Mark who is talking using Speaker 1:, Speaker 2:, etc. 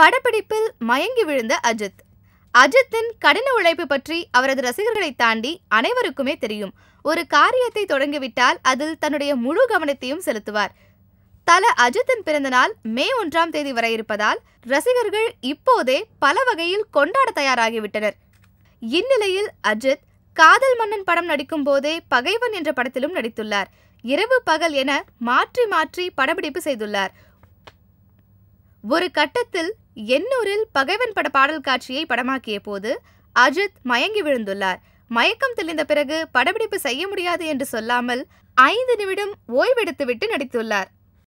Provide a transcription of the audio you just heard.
Speaker 1: படப்பிடிப்பில் மயங்கி விழுந்த அஜித் அஜித்தின் கடின உழைப்பு பற்றி அவரது ரசிகர்களை தாண்டி அனைவருக்குமே தெரியும் ஒரு காரியத்தை தொடங்கிவிட்டால் அதில் தன்னுடைய முழு கவனத்தையும் செலுத்துவார் தல அஜித்தின் பிறந்தநாள் மே ஒன்றாம் தேதி வரை இருப்பதால் ரசிகர்கள் இப்போதே பல வகையில் கொண்டாட தயாராகிவிட்டனர் இந்நிலையில் அஜித் காதல் மன்னன் படம் நடிக்கும் போதே பகைவன் என்ற படத்திலும் நடித்துள்ளார் இரவு பகல் என மாற்றி மாற்றி படப்பிடிப்பு செய்துள்ளார் ஒரு கட்டத்தில் எண்ணூரில் பகைவன் பட பாடல் காட்சியை படமாக்கிய போது அஜித் மயங்கி விழுந்துள்ளார் மயக்கம் தெளிந்த பிறகு படப்பிடிப்பு செய்ய முடியாது என்று சொல்லாமல் ஐந்து நிமிடம் ஓய்வெடுத்துவிட்டு நடித்துள்ளார்